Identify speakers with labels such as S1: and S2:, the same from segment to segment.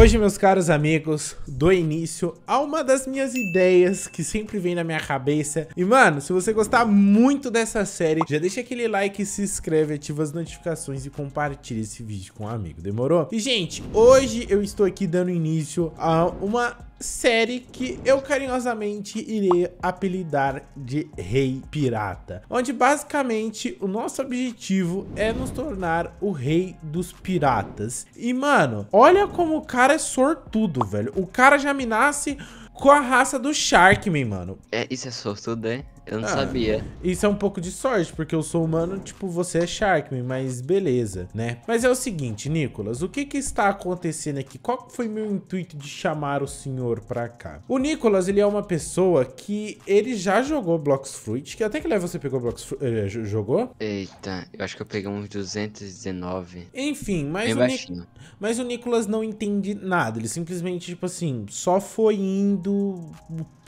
S1: Hoje, meus caros amigos, dou início a uma das minhas ideias que sempre vem na minha cabeça. E, mano, se você gostar muito dessa série, já deixa aquele like, se inscreve, ativa as notificações e compartilha esse vídeo com um amigo, demorou? E, gente, hoje eu estou aqui dando início a uma série que eu carinhosamente irei apelidar de Rei Pirata, onde basicamente o nosso objetivo é nos tornar o rei dos piratas. E mano, olha como o cara é sortudo, velho. O cara já me nasce com a raça do Sharkman, mano. É, isso é sortudo, hein? É? Eu não ah, sabia. Isso é um pouco de sorte, porque eu sou humano, tipo, você é Sharkman, mas beleza, né? Mas é o seguinte, Nicolas, o que que está acontecendo aqui? Qual foi meu intuito de chamar o senhor pra cá? O Nicolas, ele é uma pessoa que ele já jogou Blocks Fruit, que até que leva você pegou Blocks Fruit, eh, jogou? Eita,
S2: eu acho que eu peguei uns 219. Enfim, mas o,
S1: mas o Nicolas não entende nada, ele simplesmente, tipo assim, só foi indo,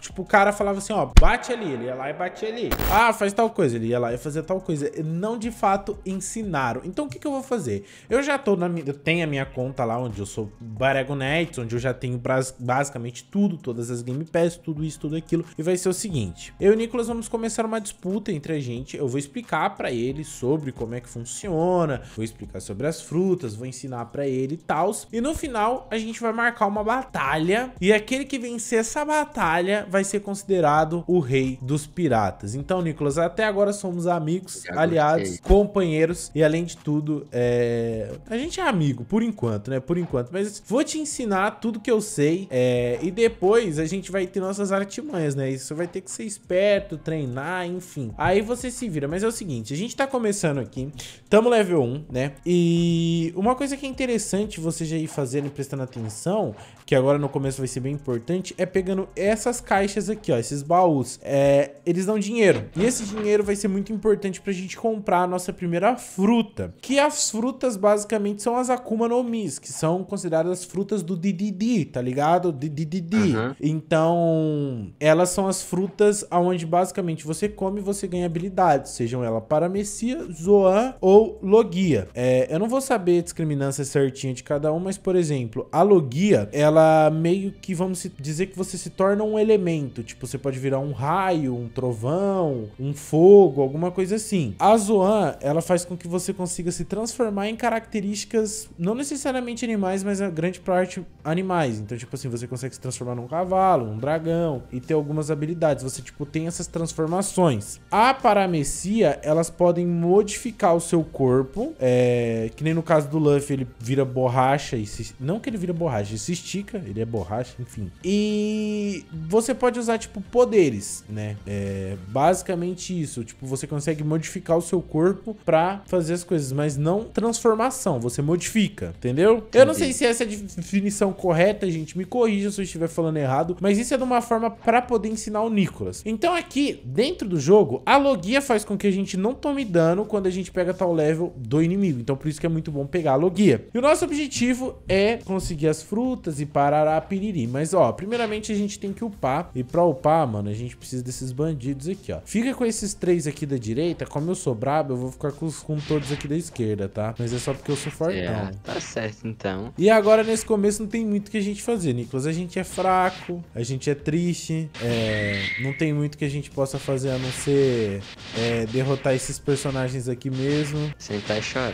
S1: tipo, o cara falava assim, ó, bate ali, ele ia lá e bate ali. Ah, faz tal coisa. Ele ia lá e fazia tal coisa. Não de fato ensinaram. Então o que, que eu vou fazer? Eu já tô na minha. Eu tenho a minha conta lá onde eu sou Barego Nets, onde eu já tenho basicamente tudo, todas as Game Pass, tudo isso, tudo aquilo. E vai ser o seguinte: eu e o Nicolas vamos começar uma disputa entre a gente. Eu vou explicar para ele sobre como é que funciona, vou explicar sobre as frutas, vou ensinar para ele e tal. E no final a gente vai marcar uma batalha. E aquele que vencer essa batalha vai ser considerado o rei dos piratas piratas. Então, Nicolas, até agora somos amigos, aliados, companheiros e além de tudo, é... a gente é amigo por enquanto, né? Por enquanto. Mas vou te ensinar tudo que eu sei é... e depois a gente vai ter nossas artimanhas, né? Isso vai ter que ser esperto, treinar, enfim. Aí você se vira. Mas é o seguinte, a gente tá começando aqui, tamo level 1, né? E uma coisa que é interessante você já ir fazendo e prestando atenção, que agora no começo vai ser bem importante, é pegando essas caixas aqui, ó, esses baús. É, eles dinheiro. E esse dinheiro vai ser muito importante pra gente comprar a nossa primeira fruta. Que as frutas, basicamente, são as Akuma no Mis, que são consideradas frutas do Dididi, tá ligado? Dididi. Uhum. Então, elas são as frutas aonde basicamente, você come e você ganha habilidades, sejam elas Paramecia, Zoan ou Logia. É, eu não vou saber a discriminância certinha de cada um, mas, por exemplo, a Logia, ela meio que, vamos dizer que você se torna um elemento. Tipo, você pode virar um raio, um trovão, trovão, um fogo, alguma coisa assim. A Zoan, ela faz com que você consiga se transformar em características, não necessariamente animais, mas a grande parte animais. Então, tipo assim, você consegue se transformar num cavalo, num dragão e ter algumas habilidades. Você, tipo, tem essas transformações. A paramecia, elas podem modificar o seu corpo, é... que nem no caso do Luffy, ele vira borracha e se... Não que ele vira borracha, ele se estica, ele é borracha, enfim. E você pode usar, tipo, poderes, né? É é basicamente isso. Tipo, você consegue modificar o seu corpo pra fazer as coisas, mas não transformação. Você modifica, entendeu? Entendi. Eu não sei se essa é a definição correta, gente. Me corrija se eu estiver falando errado, mas isso é de uma forma pra poder ensinar o Nicolas. Então aqui, dentro do jogo, a logia faz com que a gente não tome dano quando a gente pega tal level do inimigo. Então por isso que é muito bom pegar a logia. E o nosso objetivo é conseguir as frutas e parar a piriri. Mas ó, primeiramente a gente tem que upar. E pra upar, mano, a gente precisa desses bandidos divididos aqui, ó. Fica com esses três aqui da direita. Como eu sou brabo, eu vou ficar com, os, com todos aqui da esquerda, tá? Mas é só porque eu sou fortão. É, tá certo, então. E agora, nesse começo, não tem muito o que a gente fazer, Nicolas. A gente é fraco, a gente é triste, é... não tem muito que a gente possa fazer a não ser é, derrotar esses personagens aqui mesmo.
S2: Sentar e chorar.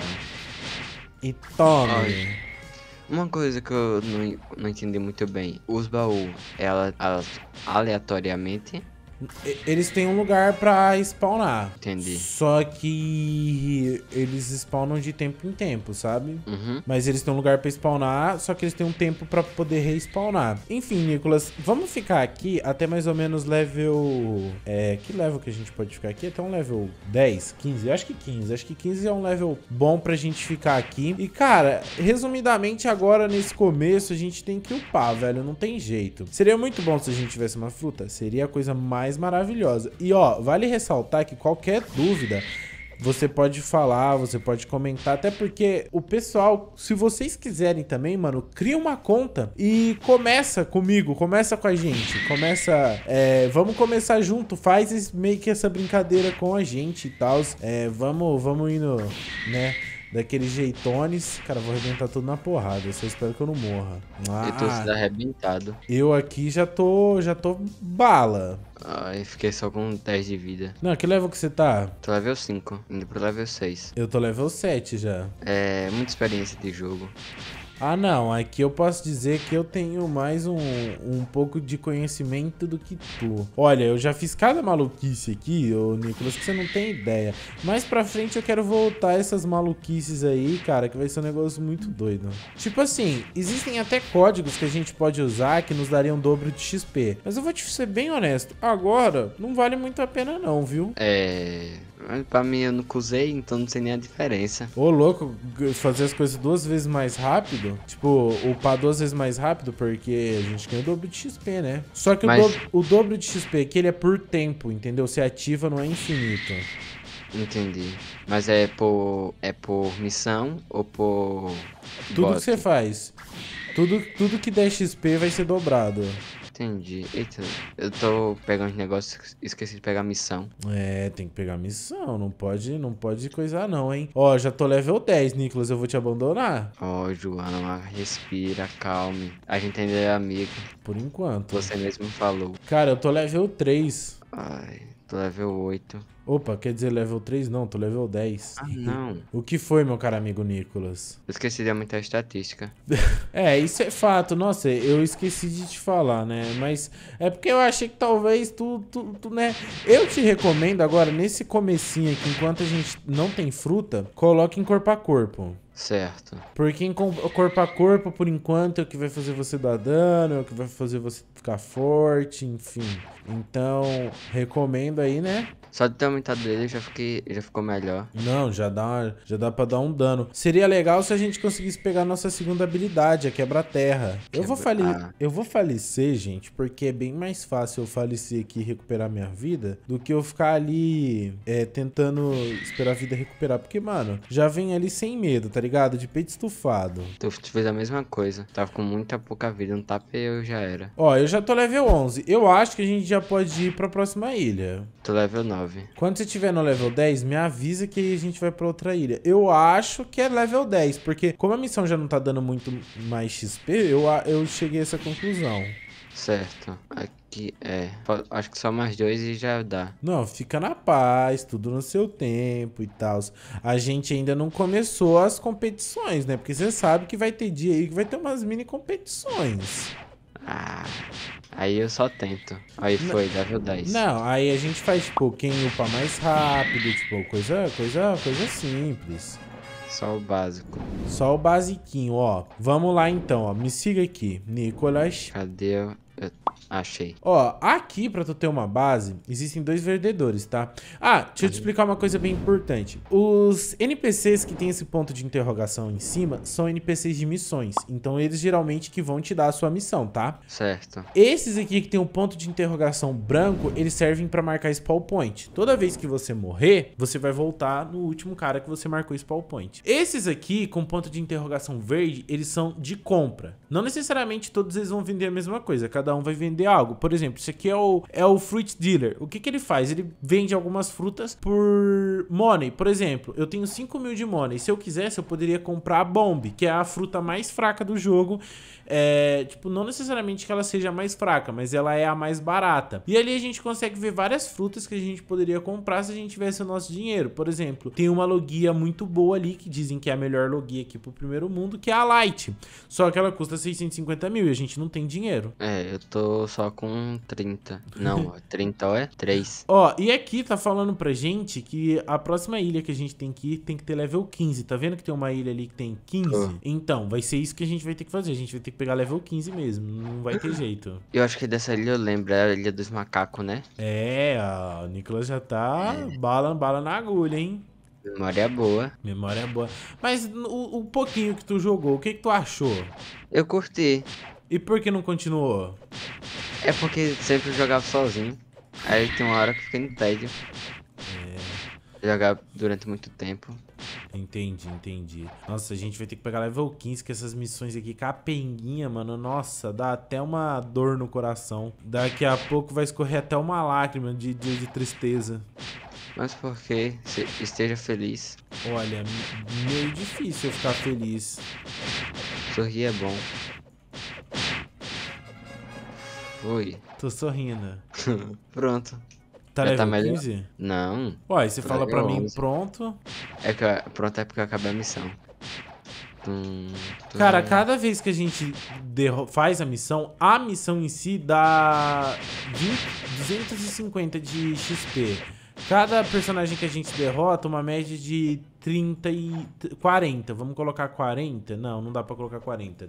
S2: E tome. Uma coisa que eu não, não entendi muito bem, os baús, ela, elas aleatoriamente
S1: eles têm um lugar pra spawnar. Entendi. Só que eles spawnam de tempo em tempo, sabe? Uhum. Mas eles têm um lugar pra spawnar, só que eles têm um tempo pra poder respawnar. Enfim, Nicolas, vamos ficar aqui até mais ou menos level... É, que level que a gente pode ficar aqui? Até um level 10, 15? Acho que 15. Acho que 15 é um level bom pra gente ficar aqui. E, cara, resumidamente, agora nesse começo, a gente tem que upar, velho. Não tem jeito. Seria muito bom se a gente tivesse uma fruta. Seria a coisa mais mais maravilhosa. E ó, vale ressaltar que qualquer dúvida você pode falar, você pode comentar, até porque o pessoal, se vocês quiserem também, mano, cria uma conta e começa comigo, começa com a gente, começa, é, vamos começar junto, faz meio que essa brincadeira com a gente e tal, é, vamos, vamos indo, né? daqueles jeitones. Cara, vou arrebentar tudo na porrada. Eu só espero que eu não morra. Ah, eu tô sendo arrebentado. Eu aqui já tô. já tô bala. Ai,
S2: fiquei só com 10 de vida.
S1: Não, que level que você tá? Tô level 5, indo pro level
S2: 6. Eu tô
S1: level 7 já. É, muita experiência de jogo. Ah, não. Aqui eu posso dizer que eu tenho mais um, um pouco de conhecimento do que tu. Olha, eu já fiz cada maluquice aqui, ô Nicolas, que você não tem ideia. Mais pra frente eu quero voltar essas maluquices aí, cara, que vai ser um negócio muito doido. Tipo assim, existem até códigos que a gente pode usar que nos dariam dobro de XP. Mas eu vou te ser bem honesto. Agora, não vale muito a pena não, viu?
S2: É... Pra mim eu não cozei, então não sei nem a
S1: diferença. Ô, louco, fazer as coisas duas vezes mais rápido. Tipo, upar duas vezes mais rápido, porque a gente ganha o dobro de XP, né? Só que Mas... o, dobro, o dobro de XP, que ele é por tempo, entendeu? Você ativa, não é infinito.
S2: Entendi. Mas é por. é por missão ou por. Tudo bot? que você
S1: faz. Tudo, tudo que der XP vai ser dobrado. Entendi. Eita,
S2: eu tô pegando os negócios, esqueci de pegar a missão.
S1: É, tem que pegar a missão, não pode, não pode coisar não, hein? Ó, já tô level 10, Nicolas, eu vou te abandonar.
S2: Ó, oh, Joana, respira, calme. A gente ainda é amigo. Por enquanto. Você mesmo falou.
S1: Cara, eu tô level 3. Ai
S2: tô level 8.
S1: Opa, quer dizer level 3? Não, tô level 10. Ah, não. O que foi, meu caro amigo Nicolas? Eu esqueci de aumentar a estatística. é, isso é fato. Nossa, eu esqueci de te falar, né? Mas é porque eu achei que talvez tu, tu, tu, né? Eu te recomendo agora, nesse comecinho aqui, enquanto a gente não tem fruta, coloque em corpo a corpo. Certo. Porque em corpo a corpo, por enquanto, é o que vai fazer você dar dano, é o que vai fazer você ficar forte, enfim. Então, recomendo aí, né?
S2: Só de ter aumentado ele já, fiquei, já ficou melhor.
S1: Não, já dá, já dá pra dar um dano. Seria legal se a gente conseguisse pegar nossa segunda habilidade, a quebra-terra. Quebra... Eu, vou fali... ah. eu vou falecer, gente, porque é bem mais fácil eu falecer aqui e recuperar minha vida do que eu ficar ali é, tentando esperar a vida recuperar. Porque, mano, já vem ali sem medo, tá ligado? De peito estufado.
S2: Tu fez a mesma coisa. Tava com muita pouca vida, um tapa e
S1: eu já era. Ó, eu já tô level 11. Eu acho que a gente já pode ir pra próxima ilha. Tô level 9. Quando você estiver no level 10, me avisa que a gente vai pra outra ilha. Eu acho que é level 10, porque como a missão já não tá dando muito mais XP, eu, eu cheguei a essa conclusão.
S2: Certo. Aqui é. Acho que só mais dois e já dá.
S1: Não, fica na paz, tudo no seu tempo e tal. A gente ainda não começou as competições, né? Porque você sabe que vai ter dia aí que vai ter umas mini competições. Ah.
S2: Aí eu só tento. Aí foi, não, level 10.
S1: Não, aí a gente faz, tipo, quem upa mais rápido, tipo, coisa, coisa, coisa simples. Só o básico. Só o basiquinho, ó. Vamos lá então, ó. Me siga aqui, Nicolas. Cadê Achei. Ó, aqui pra tu ter uma base, existem dois vendedores, tá? Ah, deixa eu te explicar uma coisa bem importante. Os NPCs que tem esse ponto de interrogação em cima são NPCs de missões. Então eles geralmente que vão te dar a sua missão, tá? Certo. Esses aqui que tem um ponto de interrogação branco, eles servem pra marcar spawn point. Toda vez que você morrer, você vai voltar no último cara que você marcou spawn point. Esses aqui, com ponto de interrogação verde, eles são de compra. Não necessariamente todos eles vão vender a mesma coisa. Cada um vai vender vender algo. Por exemplo, isso aqui é o, é o fruit dealer. O que, que ele faz? Ele vende algumas frutas por money. Por exemplo, eu tenho 5 mil de money. Se eu quisesse, eu poderia comprar a bomb, que é a fruta mais fraca do jogo. É, tipo, não necessariamente que ela seja mais fraca, mas ela é a mais barata. E ali a gente consegue ver várias frutas que a gente poderia comprar se a gente tivesse o nosso dinheiro. Por exemplo, tem uma logia muito boa ali, que dizem que é a melhor logia aqui pro primeiro mundo, que é a Light. Só que ela custa 650 mil e a gente não tem dinheiro. É, eu tô só com 30. Não, 30 é 3. Ó, e aqui tá falando pra gente que a próxima ilha que a gente tem que ir tem que ter level 15. Tá vendo que tem uma ilha ali que tem 15? Então, vai ser isso que a gente vai ter que fazer. A gente vai ter que pegar level 15 mesmo. Não vai ter jeito.
S2: Eu acho que dessa ilha eu lembro. É a ilha dos macacos, né?
S1: É, ó, o Nicolas já tá é. bala, bala na agulha, hein? Memória boa. Memória boa. Mas o, o pouquinho que tu jogou, o que, que tu achou? Eu curti. E por que não continuou? É porque sempre jogava sozinho. Aí
S2: tem uma hora que fiquei no tédio. É. Jogar durante muito tempo.
S1: Entendi, entendi. Nossa, a gente vai ter que pegar level 15 com essas missões aqui. Capenguinha, mano. Nossa, dá até uma dor no coração. Daqui a pouco vai escorrer até uma lágrima de, de, de tristeza.
S2: Mas por que esteja feliz?
S1: Olha, meio difícil eu ficar feliz.
S2: Sorrir é bom. Oi.
S1: Tô sorrindo. Pronto. Tá Já tá level tá melhor. 15?
S2: Não. Ué, você fala pra 11. mim pronto. É que eu, pronto é porque eu acabei a missão. Hum, tum. Cara, cada
S1: vez que a gente faz a missão, a missão em si dá 20, 250 de XP. Cada personagem que a gente derrota, uma média de 30 e 40. Vamos colocar 40? Não, não dá pra colocar 40.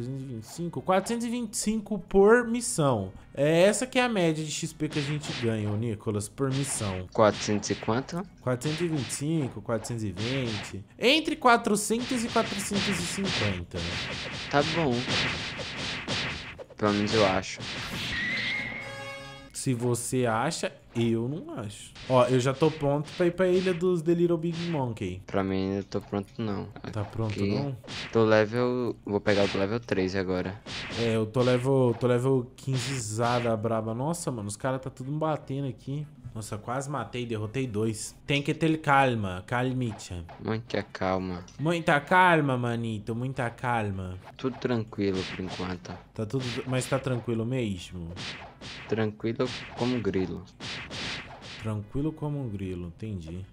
S1: 325, 425 por missão. É essa que é a média de XP que a gente ganha, ô Nicolas, por missão. 400 425, 420. Entre 400 e 450. Tá bom. Pelo menos eu acho. Se você acha, eu não acho. Ó, eu já tô pronto pra ir pra ilha dos The Little Big
S2: Monkey. Pra mim, eu tô pronto não. Tá Aqui, pronto não? Tô level... Vou pegar o do level 13 agora.
S1: É, eu tô level, tô level 15 zada braba. Nossa, mano, os caras tá tudo batendo aqui. Nossa, quase matei, derrotei dois. Tem que ter calma, calmite.
S2: Muita calma.
S1: Muita calma, manito, muita calma. Tudo tranquilo por enquanto. Tá tudo, mas tá tranquilo mesmo? Tranquilo como um grilo. Tranquilo como um grilo, entendi.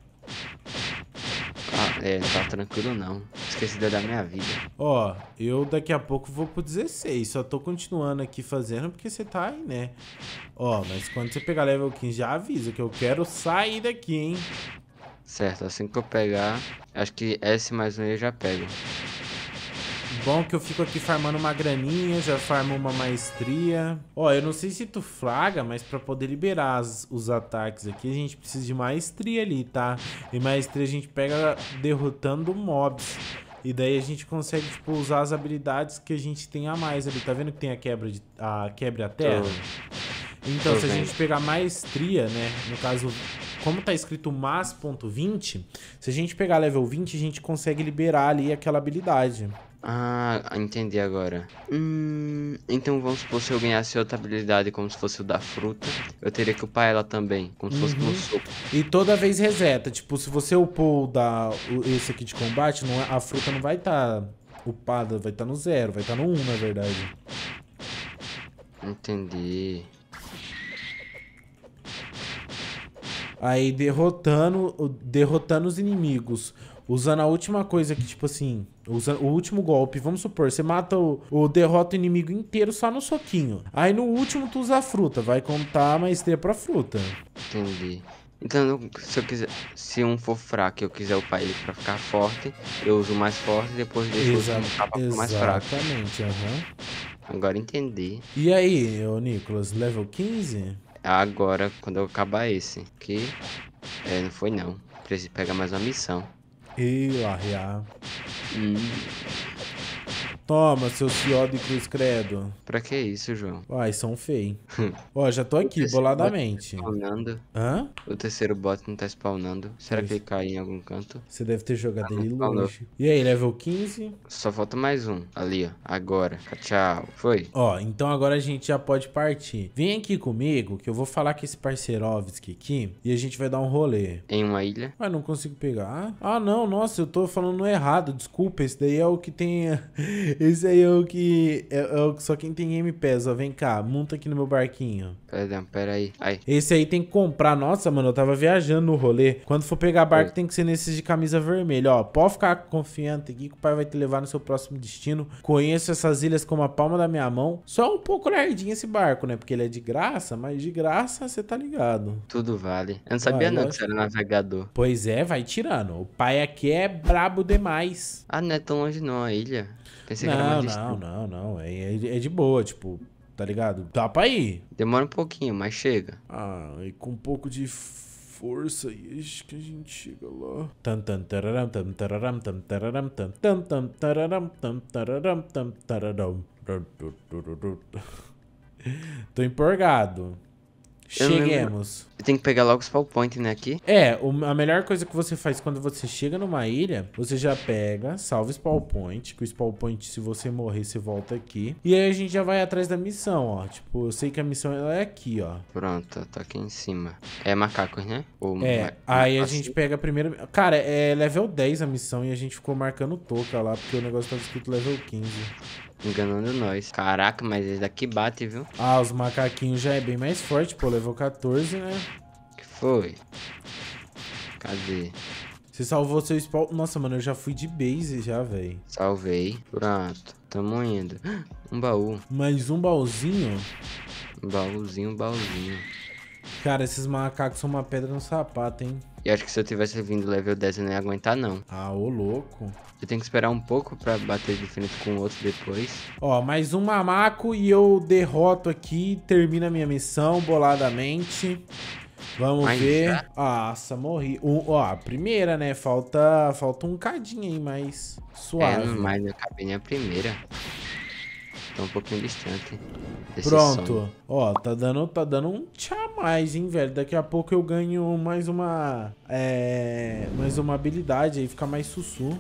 S1: Ah, é, tá tranquilo não esquecida da minha vida. Ó, eu daqui a pouco vou pro 16. Só tô continuando aqui fazendo porque você tá aí, né? Ó, mas quando você pegar level 15, já avisa que eu quero sair daqui, hein? Certo, assim que eu
S2: pegar, acho que S mais um eu já pego.
S1: Bom que eu fico aqui farmando uma graninha, já farmo uma maestria. Ó, eu não sei se tu flaga, mas pra poder liberar as, os ataques aqui, a gente precisa de maestria ali, tá? E maestria a gente pega derrotando mobs. E daí a gente consegue, tipo, usar as habilidades que a gente tem a mais ali. Tá vendo que tem a quebra, de, a quebra a terra? Então, se a gente pegar maestria, né? No caso, como tá escrito mas.20, se a gente pegar level 20, a gente consegue liberar ali aquela habilidade. Ah, entendi agora.
S2: Hum, então vamos supor se eu ganhasse outra habilidade como se fosse o da fruta, eu teria que upar ela também, como se fosse um uhum. soco.
S1: E toda vez reseta, tipo, se você upou o da, esse aqui de combate, não, é, a fruta não vai estar tá upada, vai estar tá no zero, vai estar tá no 1, um, na verdade. Entendi. Aí derrotando, derrotando os inimigos. Usando a última coisa que, tipo assim, usando o último golpe, vamos supor, você mata o, o derrota o inimigo inteiro só no soquinho. Aí no último tu usa a fruta, vai contar a maestria pra fruta.
S2: Entendi. Então, se eu quiser, se um for fraco e eu quiser upar ele pra ficar forte, eu uso mais forte e depois deixo Exa o mais fraco.
S1: Exatamente, aham.
S2: Agora entendi.
S1: E aí, ô Nicolas, level 15?
S2: Agora, quando eu acabar esse. Que é, não foi não. Preciso pegar mais uma missão.
S1: 咦啦，呀！Toma, seu ció de cruz credo.
S2: Pra que isso, João?
S1: Ai, são feio. Hum. Ó, já tô aqui, boladamente.
S2: Tá spawnando. Hã? O terceiro bot não tá spawnando. Será que ele cai em algum canto?
S1: Você deve ter jogado ah, ele longe. E aí, level 15?
S2: Só falta mais um. Ali, ó. Agora. Tchau. Foi.
S1: Ó, então agora a gente já pode partir. Vem aqui comigo, que eu vou falar com esse parceirovski aqui. E a gente vai dar um rolê. Em uma ilha. Mas não consigo pegar. Ah, ah, não. Nossa, eu tô falando errado. Desculpa. Esse daí é o que tem... Esse aí é o que. É, é o, só quem tem MPs Pass, ó. Vem cá, monta aqui no meu barquinho. Perdão, pera aí. Ai. Esse aí tem que comprar. Nossa, mano, eu tava viajando no rolê. Quando for pegar barco, Oi. tem que ser nesses de camisa vermelha, ó. Pode ficar confiante aqui que o pai vai te levar no seu próximo destino. Conheço essas ilhas como a palma da minha mão. Só um pouco lerdinho esse barco, né? Porque ele é de graça, mas de graça você tá ligado. Tudo vale. Eu não sabia não que você era navegador. Pois é, vai tirando. O pai aqui é brabo demais. Ah, não é tão longe não a ilha. Pensei não, que era mais Não, não, não. É, é, é de boa, tipo, tá ligado? Dá pra ir. Demora um pouquinho, mas chega. Ah, e com um pouco de força aí, acho que a gente chega lá. Tam tam tararam tam tararam tam tararam tam tam tam tararam tam tararam tam tararam. Tô empolgado. Cheguemos.
S2: Eu tenho que pegar logo os PowerPoint, né, aqui?
S1: É, o, a melhor coisa que você faz quando você chega numa ilha, você já pega, salva o PowerPoint, que o PowerPoint, se você morrer, você volta aqui. E aí a gente já vai atrás da missão, ó. Tipo, eu sei que a missão ela é aqui, ó. Pronto,
S2: tá aqui em cima. É macacos, né? Ou é, ma
S1: aí a assim? gente pega a primeira... Cara, é level 10 a missão e a gente ficou marcando touca lá, porque o negócio tá escrito level 15
S2: enganando nós. Caraca, mas esse daqui bate, viu?
S1: Ah, os macaquinhos já é bem mais forte, pô. Levou 14, né? Que foi? Cadê? Você salvou seu spawn. Nossa, mano, eu já fui de base já, velho.
S2: Salvei. Pronto. Tamo indo. Um baú.
S1: Mais um baúzinho?
S2: Um baúzinho, um baúzinho.
S1: Cara, esses macacos são uma pedra no sapato, hein?
S2: E acho que se eu tivesse vindo level 10 eu não ia aguentar,
S1: não. Ah, ô louco. Você tem que esperar um pouco pra bater de frente com o outro depois. Ó, mais um mamaco e eu derroto aqui, termina a minha missão boladamente. Vamos mas ver. Já? Nossa, morri. ó, a primeira, né? Falta, falta um cadinho aí, mas é, suave. É, mas
S2: eu acabei na primeira tá um pouquinho distante. Pronto.
S1: Ó, tá dando, tá dando um tchá mais, hein, velho. Daqui a pouco eu ganho mais uma. É. Mais uma habilidade aí, fica mais sussu.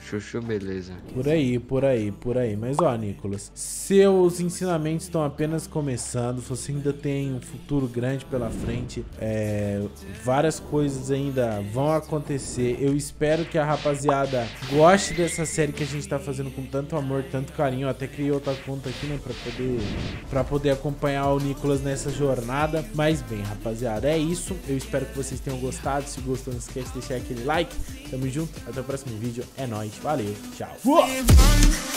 S1: Chuchu, beleza. Por aí, por aí, por aí. Mas ó, Nicolas, seus ensinamentos estão apenas começando. Você ainda tem um futuro grande pela frente. É, várias coisas ainda vão acontecer. Eu espero que a rapaziada goste dessa série que a gente tá fazendo com tanto amor, tanto carinho. Eu até criei outra conta aqui, né, para poder para poder acompanhar o Nicolas nessa jornada. Mas bem, rapaziada, é isso. Eu espero que vocês tenham gostado. Se gostou, não esquece de deixar aquele like. Tamo junto. Até o próximo vídeo. É nóis. Valeu. Tchau. Uou!